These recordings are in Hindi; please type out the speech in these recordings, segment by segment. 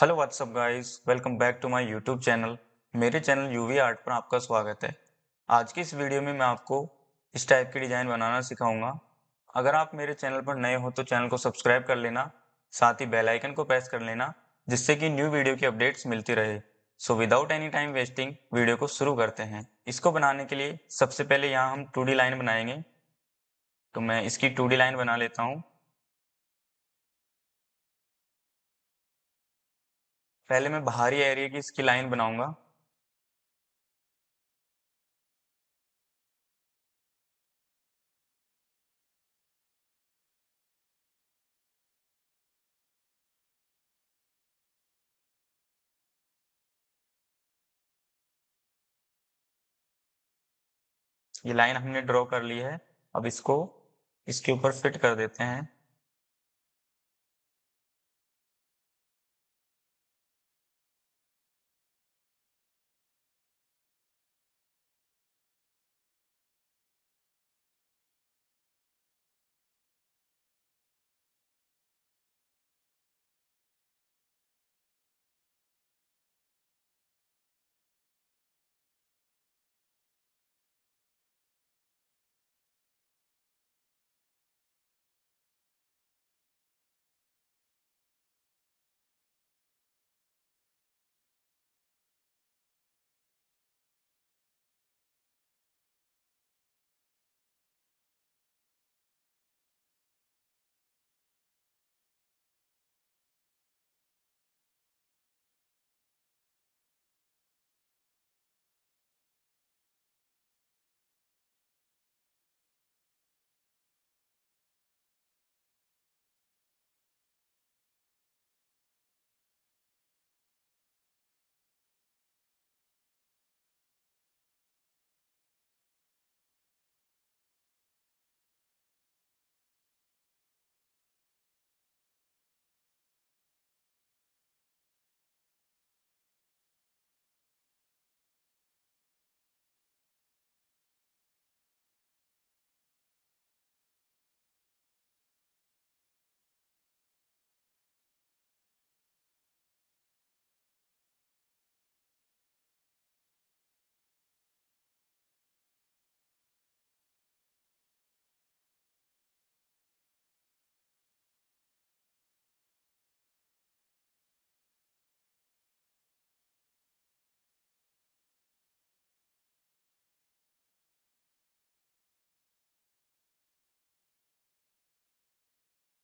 hello what's up guys welcome back to my YouTube channel मेरे चैनल यूवी आर्ट पर आपका स्वागत है आज की इस वीडियो में मैं आपको इस टाइप की डिज़ाइन बनाना सिखाऊंगा अगर आप मेरे चैनल पर नए हो तो चैनल को सब्सक्राइब कर लेना साथ ही बेल आइकन को प्रेस कर लेना जिससे कि न्यू वीडियो की अपडेट्स मिलती रहे so without any time wasting video को शुरू करते हैं इसको बनाने के लिए सबसे पहले यहाँ हम टू लाइन बनाएंगे तो मैं इसकी टू लाइन बना लेता हूँ पहले मैं बाहरी एरिया की इसकी लाइन बनाऊंगा ये लाइन हमने ड्रॉ कर ली है अब इसको इसके ऊपर फिट कर देते हैं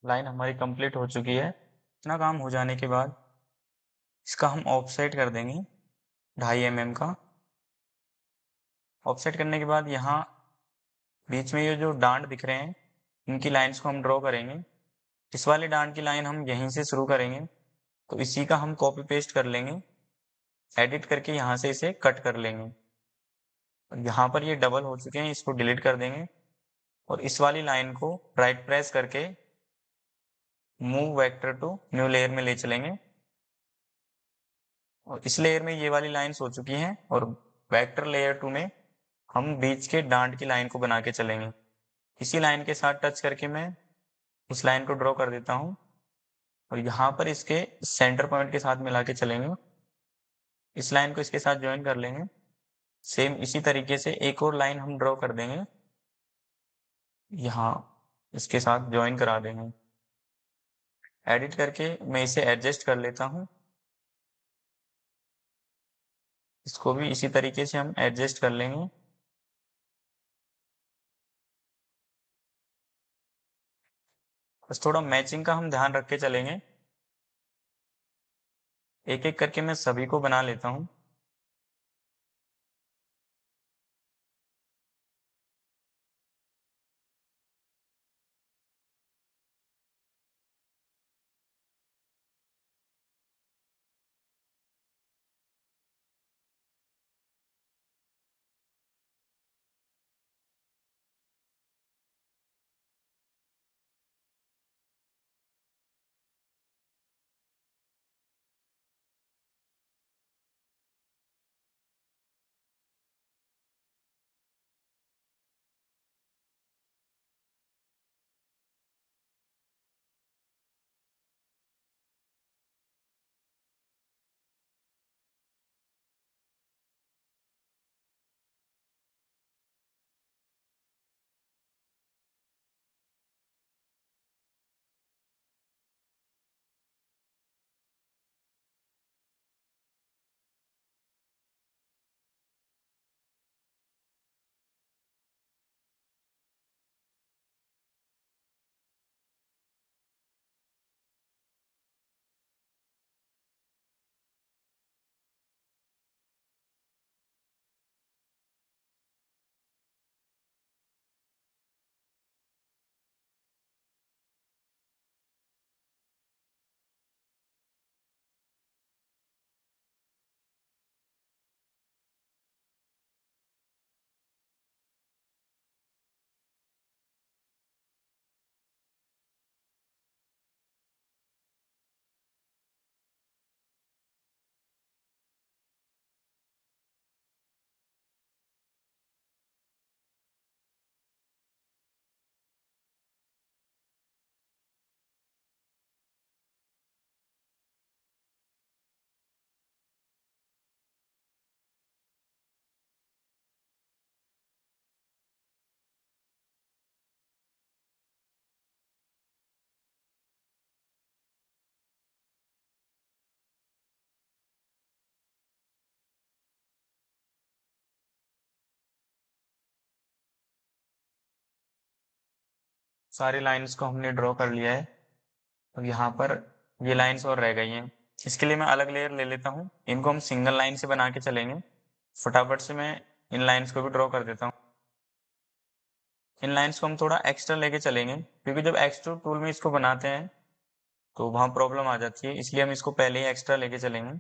लाइन हमारी कंप्लीट हो चुकी है इतना काम हो जाने के बाद इसका हम ऑफसेट कर देंगे ढाई एम का ऑफसेट करने के बाद यहाँ बीच में ये जो डांड दिख रहे हैं इनकी लाइंस को हम ड्रॉ करेंगे इस वाले डांड की लाइन हम यहीं से शुरू करेंगे तो इसी का हम कॉपी पेस्ट कर लेंगे एडिट करके यहाँ से इसे कट कर लेंगे और यहाँ पर ये डबल हो चुके हैं इसको डिलीट कर देंगे और इस वाली लाइन को राइट प्रेस करके move vector to new layer में ले चलेंगे और इस लेयर में ये वाली लाइन्स हो चुकी हैं और वेक्टर लेयर टू में हम बीच के डांट की लाइन को बना के चलेंगे इसी लाइन के साथ टच करके मैं उस लाइन को ड्रॉ कर देता हूँ और यहाँ पर इसके सेंटर पॉइंट के साथ मिला के चलेंगे इस लाइन को इसके साथ ज्वाइन कर लेंगे सेम इसी तरीके से एक और लाइन हम ड्रॉ कर देंगे यहाँ इसके साथ ज्वाइन करा देंगे एडिट करके मैं इसे एडजस्ट कर लेता हूँ इसको भी इसी तरीके से हम एडजस्ट कर लेंगे बस थोड़ा मैचिंग का हम ध्यान रख के चलेंगे एक एक करके मैं सभी को बना लेता हूँ सारे लाइंस को हमने ड्रॉ कर लिया है अब यहाँ पर ये लाइंस और रह गई हैं इसके लिए मैं अलग लेयर ले लेता हूँ इनको हम सिंगल लाइन से बना के चलेंगे फटाफट से मैं इन लाइंस को भी ड्रॉ कर देता हूँ इन लाइंस को हम थोड़ा एक्स्ट्रा लेके चलेंगे क्योंकि जब एक्स्ट्रा टूल में इसको बनाते हैं तो वहाँ प्रॉब्लम आ जाती है इसलिए हम इसको पहले ही एक्स्ट्रा लेके चलेंगे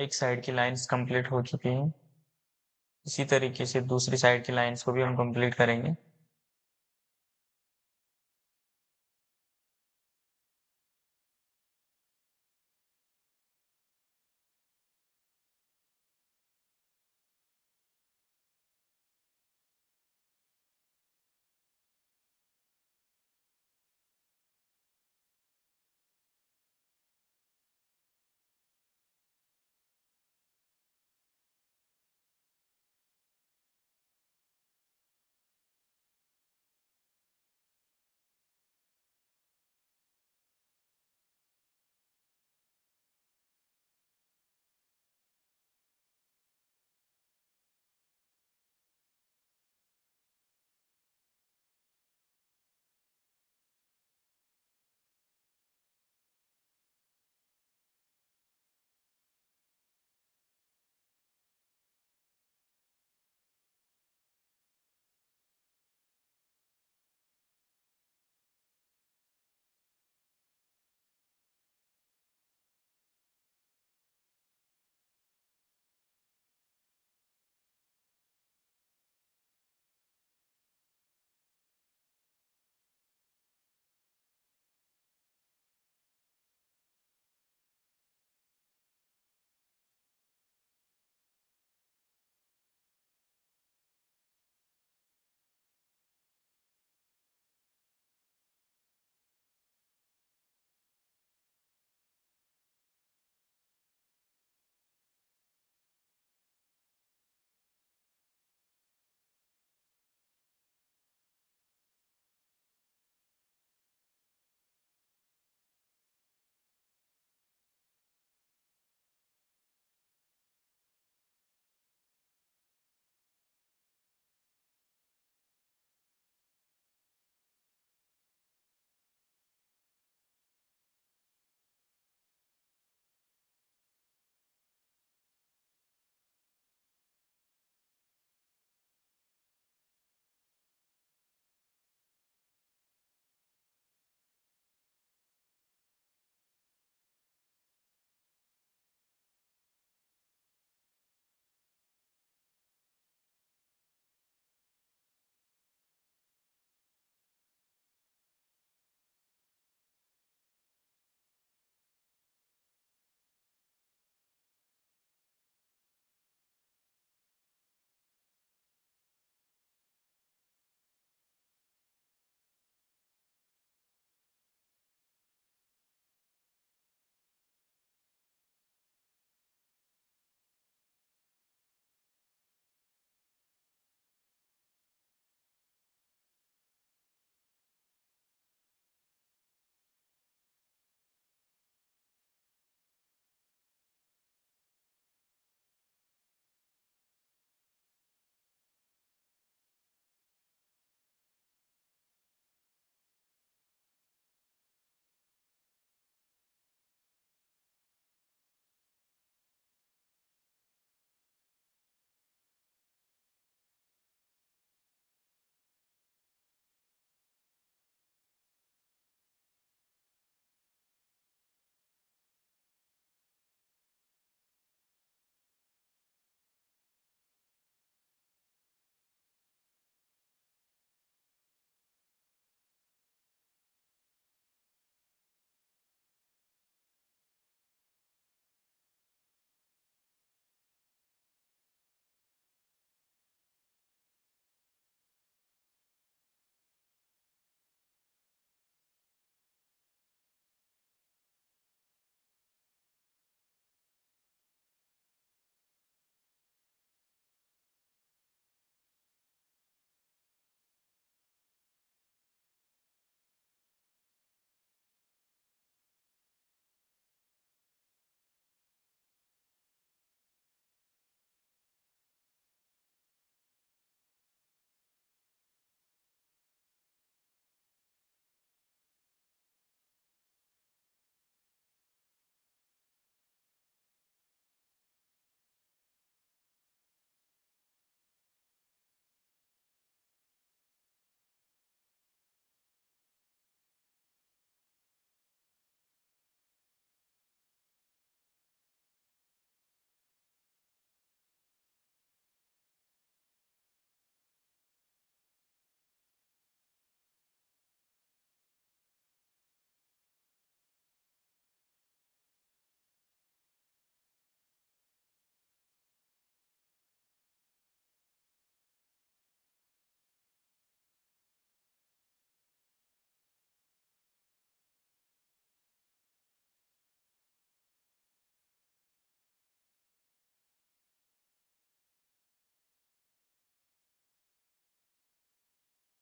एक साइड की लाइंस कंप्लीट हो चुकी हैं इसी तरीके से दूसरी साइड की लाइंस को भी हम कंप्लीट करेंगे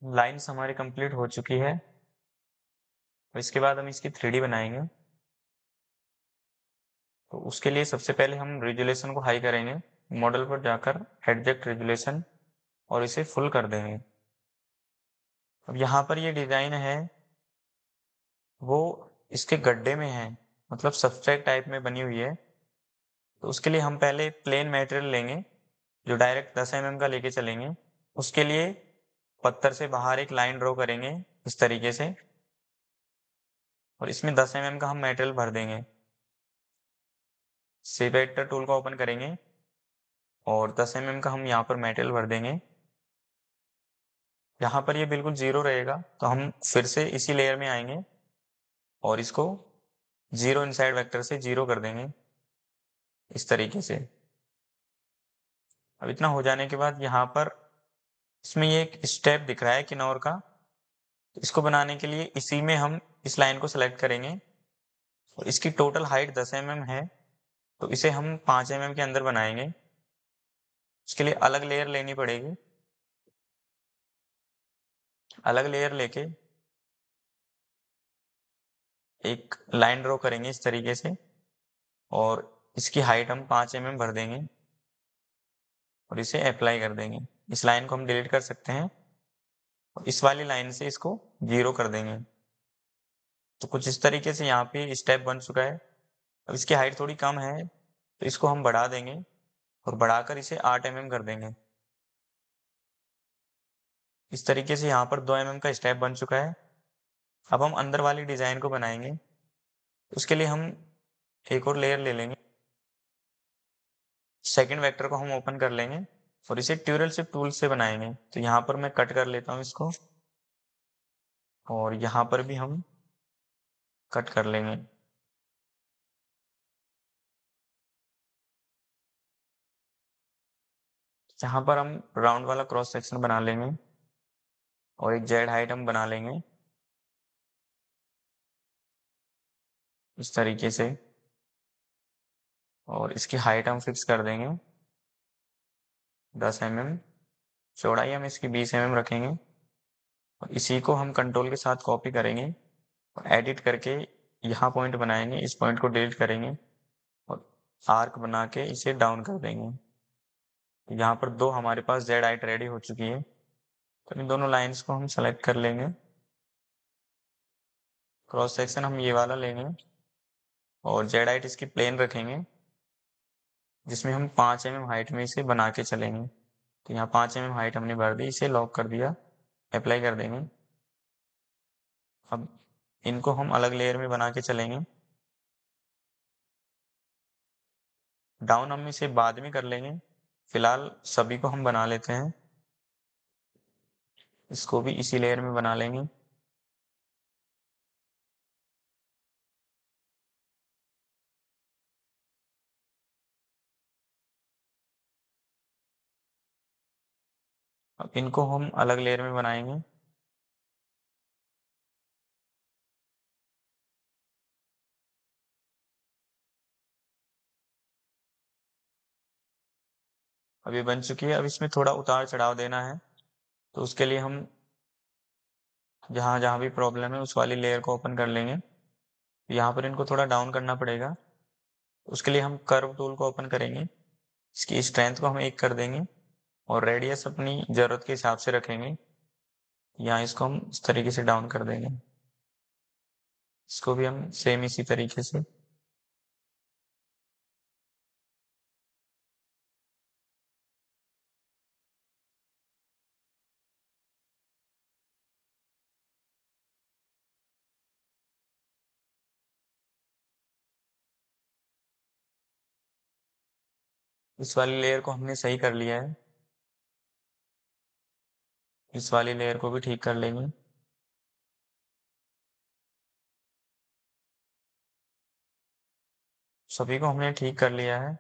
लाइंस हमारी कंप्लीट हो चुकी है और इसके बाद हम इसकी थ्री बनाएंगे तो उसके लिए सबसे पहले हम रेजुलेशन को हाई करेंगे मॉडल पर जाकर एडजेक्ट रेजुलेशन और इसे फुल कर देंगे अब यहाँ पर ये डिज़ाइन है वो इसके गड्ढे में है मतलब सब्सट्रैक्ट टाइप में बनी हुई है तो उसके लिए हम पहले प्लेन मटेरियल लेंगे जो डायरेक्ट दस एम mm का लेके चलेंगे उसके लिए पत्थर से बाहर एक लाइन ड्रॉ करेंगे इस तरीके से और इसमें 10 एम एम का हम मेटेरियल भर देंगे सेपरेटर टूल को ओपन करेंगे और 10 एम एम का हम यहाँ पर मेटेरियल भर देंगे यहाँ पर ये बिल्कुल जीरो रहेगा तो हम फिर से इसी लेयर में आएंगे और इसको जीरो इनसाइड वेक्टर से जीरो कर देंगे इस तरीके से अब इतना हो जाने के बाद यहाँ पर इसमें ये एक स्टेप दिख रहा है किनौर का इसको बनाने के लिए इसी में हम इस लाइन को सेलेक्ट करेंगे और इसकी टोटल हाइट 10 एम mm है तो इसे हम 5 एम mm के अंदर बनाएंगे इसके लिए अलग लेयर लेनी पड़ेगी अलग लेयर लेके एक लाइन ड्रॉ करेंगे इस तरीके से और इसकी हाइट हम 5 एम mm भर देंगे और इसे अप्लाई कर देंगे इस लाइन को हम डिलीट कर सकते हैं और इस वाली लाइन से इसको जीरो कर देंगे तो कुछ इस तरीके से यहाँ पे स्टेप बन चुका है अब इसकी हाइट थोड़ी कम है तो इसको हम बढ़ा देंगे और बढ़ाकर इसे आठ एम mm कर देंगे इस तरीके से यहाँ पर दो एम mm का स्टेप बन चुका है अब हम अंदर वाली डिज़ाइन को बनाएंगे उसके लिए हम एक और लेयर ले लेंगे सेकेंड वेक्टर को हम ओपन कर लेंगे और इसे ट्यूरल से टूल से बनाएंगे तो यहाँ पर मैं कट कर लेता हूँ इसको और यहाँ पर भी हम कट कर लेंगे यहाँ पर हम राउंड वाला क्रॉस सेक्शन बना लेंगे और एक जेड हाइट हम बना लेंगे इस तरीके से और इसकी हाइट हम फिक्स कर देंगे दस एम mm, एम चौड़ाई हम इसकी बीस एम mm एम रखेंगे और इसी को हम कंट्रोल के साथ कॉपी करेंगे और एडिट करके यहाँ पॉइंट बनाएंगे इस पॉइंट को डिलीट करेंगे और आर्क बना के इसे डाउन कर देंगे यहाँ पर दो हमारे पास जेड आइट रेडी हो चुकी है तो इन दोनों लाइंस को हम सेलेक्ट कर लेंगे क्रॉस सेक्शन हम ये वाला लेंगे और जेड आइट इसकी प्लेन रखेंगे जिसमें हम पाँच एम एम हाइट में इसे बना के चलेंगे तो यहाँ पाँच एम एम हाइट हमने भर दी इसे लॉक कर दिया अप्लाई कर देंगे अब इनको हम अलग लेयर में बना के चलेंगे डाउन हम इसे बाद में कर लेंगे फिलहाल सभी को हम बना लेते हैं इसको भी इसी लेयर में बना लेंगे अब इनको हम अलग लेयर में बनाएंगे अब ये बन चुकी है अब इसमें थोड़ा उतार चढ़ाव देना है तो उसके लिए हम जहाँ जहाँ भी प्रॉब्लम है उस वाली लेयर को ओपन कर लेंगे यहाँ पर इनको थोड़ा डाउन करना पड़ेगा उसके लिए हम कर्व टूल को ओपन करेंगे इसकी स्ट्रेंथ को हम एक कर देंगे और रेडियस अपनी ज़रूरत के हिसाब से रखेंगे यहाँ इसको हम इस तरीके से डाउन कर देंगे इसको भी हम सेम इसी तरीके से इस वाली लेयर को हमने सही कर लिया है इस वाली लेयर को भी ठीक कर लेंगे सभी को हमने ठीक कर लिया है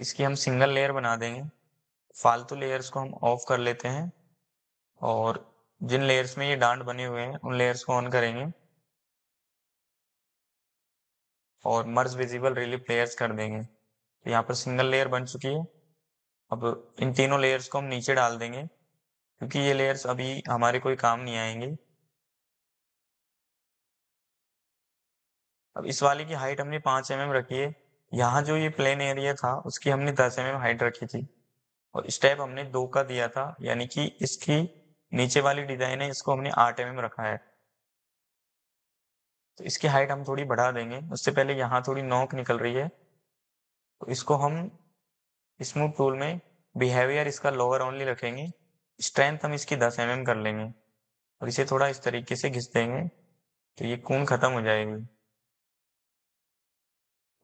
इसकी हम सिंगल लेयर बना देंगे फालतू लेयर्स को हम ऑफ कर लेते हैं और जिन लेयर्स में ये डांट बने हुए हैं उन लेयर्स को ऑन करेंगे और मर्ज विजिबल रिलीफ लेयर्स कर देंगे तो यहाँ पर सिंगल लेयर बन चुकी है अब इन तीनों लेयर्स को हम नीचे डाल देंगे क्योंकि ये लेयर्स अभी हमारे कोई काम नहीं आएंगे अब इस वाले की हाइट हमने पांच एम mm एम रखी है यहाँ जो ये प्लेन एरिया था उसकी हमने दस एम एम हाइट रखी थी और स्टेप हमने दो का दिया था यानी कि इसकी नीचे वाली डिजाइन है इसको हमने आठ एम mm एम रखा है तो इसकी हाइट हम थोड़ी बढ़ा देंगे उससे पहले यहाँ थोड़ी नोक निकल रही है तो इसको हम स्मूथ टूल में बिहेवियर इसका लोअर ओनली रखेंगे स्ट्रेंथ हम इसकी दस एम mm कर लेंगे और इसे थोड़ा इस तरीके से घिस देंगे तो ये कून खत्म हो जाएगी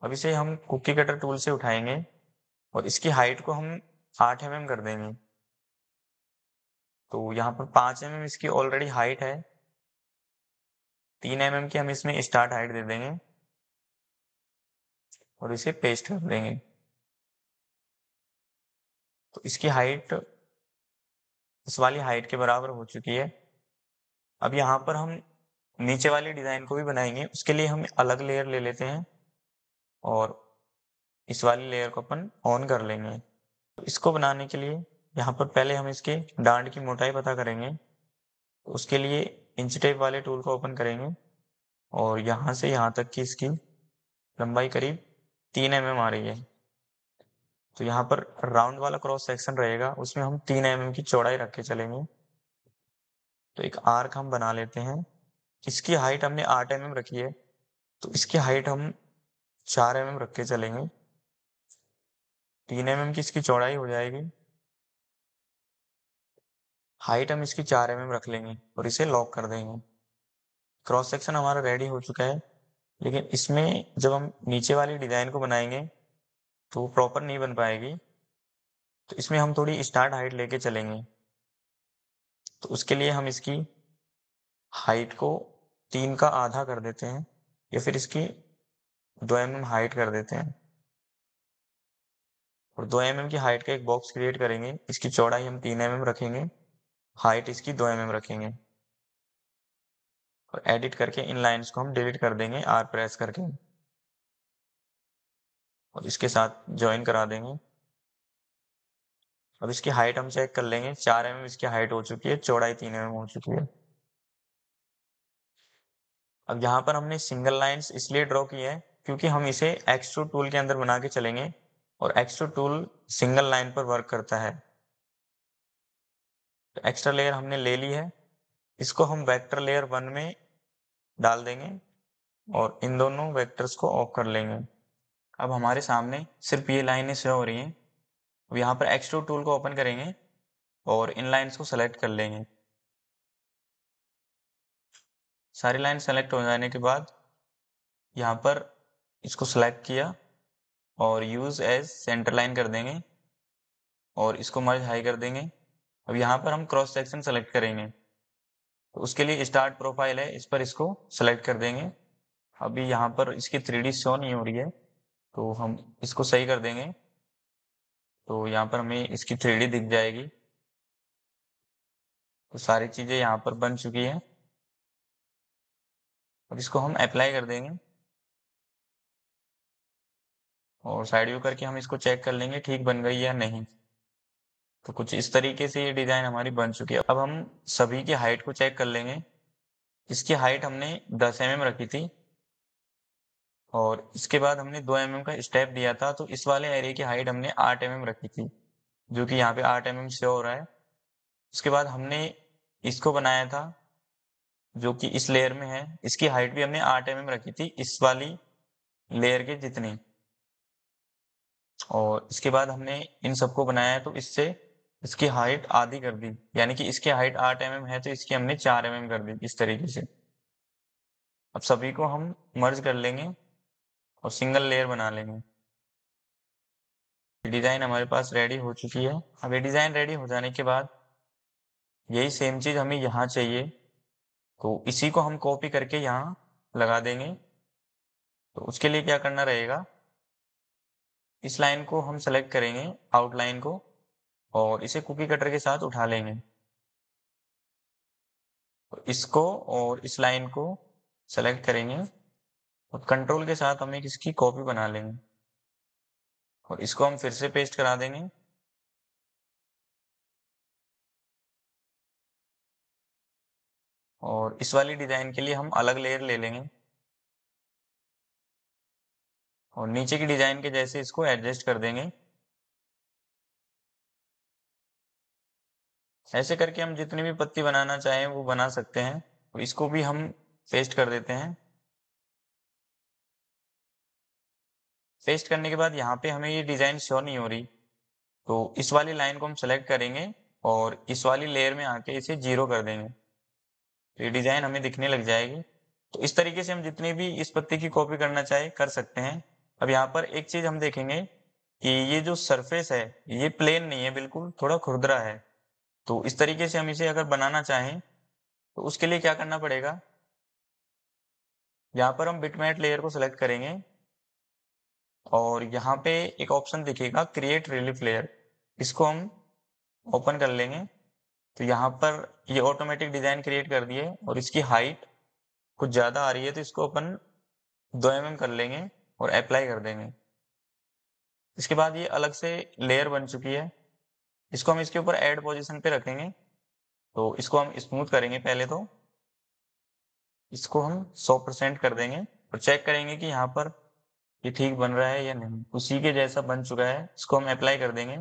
अब इसे हम कुकी कटर टूल से उठाएंगे और इसकी हाइट को हम आठ एम mm कर देंगे तो यहाँ पर पाँच एम mm इसकी ऑलरेडी हाइट है तीन एम mm की हम इसमें स्टार्ट हाइट दे देंगे और इसे पेस्ट कर देंगे तो इसकी हाइट इस वाली हाइट के बराबर हो चुकी है अब यहाँ पर हम नीचे वाले डिज़ाइन को भी बनाएंगे उसके लिए हम अलग लेयर ले लेते हैं और इस वाली लेयर को अपन ऑन कर लेंगे तो इसको बनाने के लिए यहाँ पर पहले हम इसके डांड की मोटाई पता करेंगे तो उसके लिए इंच टेप वाले टूल को ओपन करेंगे और यहाँ से यहाँ तक की इसकी लंबाई करीब तीन एम mm एम आ रही है तो यहाँ पर राउंड वाला क्रॉस सेक्शन रहेगा उसमें हम तीन एम mm की चौड़ाई रख के चलेंगे तो एक आर्क हम बना लेते हैं इसकी हाइट हमने आठ एम mm रखी है तो इसकी हाइट हम चार एम mm रख के चलेंगे तीन एम mm की इसकी चौड़ाई हो जाएगी हाइट हम इसकी चार एम mm रख लेंगे और इसे लॉक कर देंगे क्रॉस सेक्शन हमारा रेडी हो चुका है लेकिन इसमें जब हम नीचे वाली डिजाइन को बनाएंगे तो प्रॉपर नहीं बन पाएगी तो इसमें हम थोड़ी स्टार्ट हाइट लेके चलेंगे तो उसके लिए हम इसकी हाइट को तीन का आधा कर देते हैं या फिर इसकी दो एम एम हाइट कर देते हैं और दो एम mm एम की हाइट का एक बॉक्स क्रिएट करेंगे इसकी चौड़ाई हम तीन एम mm एम रखेंगे हाइट इसकी दो एम mm एम रखेंगे और एडिट करके इन लाइन्स को हम डिलीट कर देंगे आर प्रेस करके और इसके साथ ज्वाइन करा देंगे अब इसकी हाइट हम चेक कर लेंगे चार एम इसकी हाइट हो चुकी है चौड़ाई तीन एम हो चुकी है अब यहां पर हमने सिंगल लाइंस इसलिए ड्रॉ की है क्योंकि हम इसे एक्सट्रो टूल के अंदर बना के चलेंगे और एक्सट्रो टूल सिंगल लाइन पर वर्क करता है तो एक्स्ट्रा लेयर हमने ले ली है इसको हम वेक्टर लेयर वन में डाल देंगे और इन दोनों वेक्टर्स को ऑफ कर लेंगे अब हमारे सामने सिर्फ ये लाइनें शो हो रही हैं अब यहाँ पर एक्सट्रो टूल को ओपन करेंगे और इन लाइन्स को सेलेक्ट कर लेंगे सारी लाइन सेलेक्ट हो जाने के बाद यहाँ पर इसको सेलेक्ट किया और यूज़ एज सेंटर लाइन कर देंगे और इसको मर्ज हाई कर देंगे अब यहाँ पर हम क्रॉस सेक्शन सेलेक्ट करेंगे तो उसके लिए स्टार्ट प्रोफाइल है इस पर इसको सेलेक्ट कर देंगे अभी यहाँ पर इसकी थ्री डी शो नहीं हो रही है तो हम इसको सही कर देंगे तो यहाँ पर हमें इसकी थ्री दिख जाएगी तो सारी चीज़ें यहाँ पर बन चुकी है अब इसको हम अप्लाई कर देंगे और साइड व्यू करके हम इसको चेक कर लेंगे ठीक बन गई या नहीं तो कुछ इस तरीके से ये डिज़ाइन हमारी बन चुकी है अब हम सभी की हाइट को चेक कर लेंगे इसकी हाइट हमने 10 एम mm रखी थी और इसके बाद हमने दो एम का स्टेप दिया था तो इस वाले एरिया की हाइट हमने आठ एम रखी थी जो कि यहाँ पे आठ एम एम हो रहा है उसके बाद हमने इसको बनाया था जो कि इस लेयर में है इसकी हाइट भी हमने आठ एम mm रखी थी इस वाली लेयर के जितनी और इसके बाद हमने इन सबको बनाया तो इससे इसकी हाइट आधी कर दी यानी कि इसकी हाइट आठ एम mm है तो इसकी हमने चार एम mm कर दी इस तरीके से अब सभी को हम मर्ज कर लेंगे और सिंगल लेयर बना लेंगे डिज़ाइन हमारे पास रेडी हो चुकी है अब ये डिज़ाइन रेडी हो जाने के बाद यही सेम चीज़ हमें यहाँ चाहिए तो इसी को हम कॉपी करके यहाँ लगा देंगे तो उसके लिए क्या करना रहेगा इस लाइन को हम सेलेक्ट करेंगे आउटलाइन को और इसे कुकी कटर के साथ उठा लेंगे तो इसको और इस लाइन को सेलेक्ट करेंगे और कंट्रोल के साथ हम एक इसकी कॉपी बना लेंगे और इसको हम फिर से पेस्ट करा देंगे और इस वाली डिजाइन के लिए हम अलग लेयर ले लेंगे और नीचे की डिजाइन के जैसे इसको एडजस्ट कर देंगे ऐसे करके हम जितनी भी पत्ती बनाना चाहें वो बना सकते हैं और इसको भी हम पेस्ट कर देते हैं पेस्ट करने के बाद यहाँ पे हमें ये डिजाइन श्योर नहीं हो रही तो इस वाली लाइन को हम सेलेक्ट करेंगे और इस वाली लेयर में आके इसे जीरो कर देंगे तो ये डिजाइन हमें दिखने लग जाएगी तो इस तरीके से हम जितनी भी इस पत्ते की कॉपी करना चाहे कर सकते हैं अब यहाँ पर एक चीज हम देखेंगे कि ये जो सरफेस है ये प्लेन नहीं है बिल्कुल थोड़ा खुरदरा है तो इस तरीके से हम इसे अगर बनाना चाहें तो उसके लिए क्या करना पड़ेगा यहाँ पर हम बिटमेट लेयर को सिलेक्ट करेंगे और यहाँ पे एक ऑप्शन दिखेगा क्रिएट रिलीफ लेयर इसको हम ओपन कर लेंगे तो यहाँ पर ये ऑटोमेटिक डिजाइन क्रिएट कर दिए और इसकी हाइट कुछ ज्यादा आ रही है तो इसको अपन दो एम mm कर लेंगे और अप्लाई कर देंगे इसके बाद ये अलग से लेयर बन चुकी है इसको हम इसके ऊपर एड पोजिशन पे रखेंगे तो इसको हम स्मूथ करेंगे पहले तो इसको हम 100 परसेंट कर देंगे और चेक करेंगे कि यहाँ पर ये ठीक बन रहा है या नहीं उसी के जैसा बन चुका है इसको हम अप्लाई कर देंगे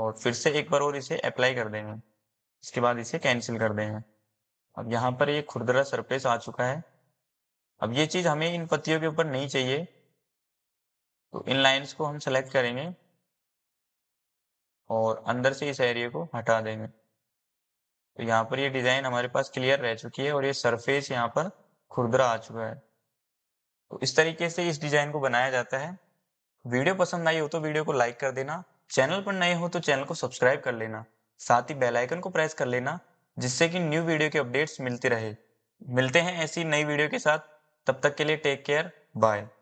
और फिर से एक बार और इसे अप्लाई कर देंगे इसके बाद इसे कैंसिल कर देंगे अब यहाँ पर ये खुरदरा सरफेस आ चुका है अब ये चीज़ हमें इन पत्तियों के ऊपर नहीं चाहिए तो इन लाइंस को हम सेलेक्ट करेंगे और अंदर से इस एरिया को हटा देंगे तो यहाँ पर ये डिज़ाइन हमारे पास क्लियर रह चुकी है और ये सरफेस यहाँ पर खुरदरा आ चुका है तो इस तरीके से इस डिजाइन को बनाया जाता है वीडियो पसंद आई हो तो वीडियो को लाइक कर देना चैनल पर नए हो तो चैनल को सब्सक्राइब कर लेना साथ ही बेल आइकन को प्रेस कर लेना जिससे कि न्यू वीडियो के अपडेट्स मिलते रहे मिलते हैं ऐसी नई वीडियो के साथ तब तक के लिए टेक केयर बाय